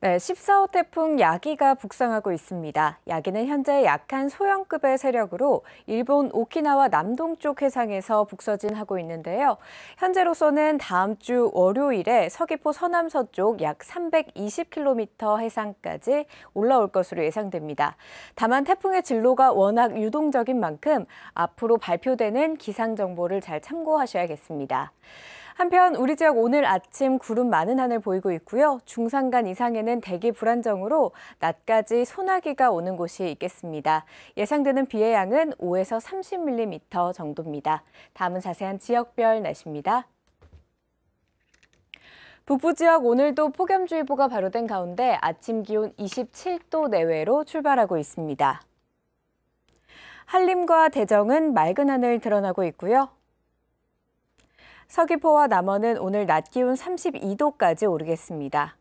네, 14호 태풍 야기가 북상하고 있습니다. 야기는 현재 약한 소형급의 세력으로 일본 오키나와 남동쪽 해상에서 북서진하고 있는데요. 현재로서는 다음 주 월요일에 서귀포 서남서쪽 약 320km 해상까지 올라올 것으로 예상됩니다. 다만 태풍의 진로가 워낙 유동적인 만큼 앞으로 발표되는 기상 정보를 잘 참고하셔야겠습니다. 한편 우리 지역 오늘 아침 구름 많은 하늘 보이고 있고요. 중산간 이상에는 대기 불안정으로 낮까지 소나기가 오는 곳이 있겠습니다. 예상되는 비의 양은 5에서 30mm 정도입니다. 다음은 자세한 지역별 날씨입니다. 북부 지역 오늘도 폭염주의보가 발효된 가운데 아침 기온 27도 내외로 출발하고 있습니다. 한림과 대정은 맑은 하늘 드러나고 있고요. 서귀포와 남원은 오늘 낮 기온 32도까지 오르겠습니다.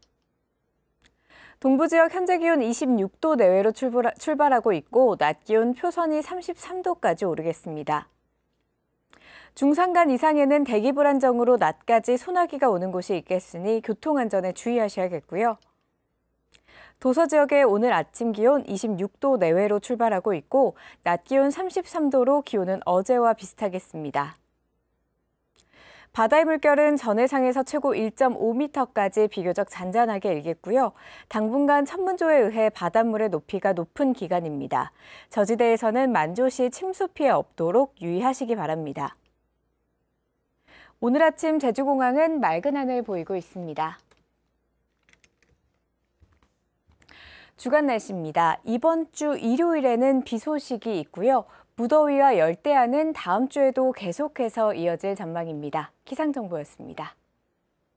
동부 지역 현재 기온 26도 내외로 출발하고 있고 낮 기온 표선이 33도까지 오르겠습니다. 중산간 이상에는 대기 불안정으로 낮까지 소나기가 오는 곳이 있겠으니 교통안전에 주의하셔야겠고요. 도서 지역의 오늘 아침 기온 26도 내외로 출발하고 있고 낮 기온 33도로 기온은 어제와 비슷하겠습니다. 바다의 물결은 전해상에서 최고 1.5m까지 비교적 잔잔하게 일겠고요. 당분간 천문조에 의해 바닷물의 높이가 높은 기간입니다. 저지대에서는 만조시 침수 피해 없도록 유의하시기 바랍니다. 오늘 아침 제주공항은 맑은 하늘 보이고 있습니다. 주간 날씨입니다. 이번 주 일요일에는 비 소식이 있고요. 무더위와 열대야는 다음 주에도 계속해서 이어질 전망입니다. 기상정보였습니다.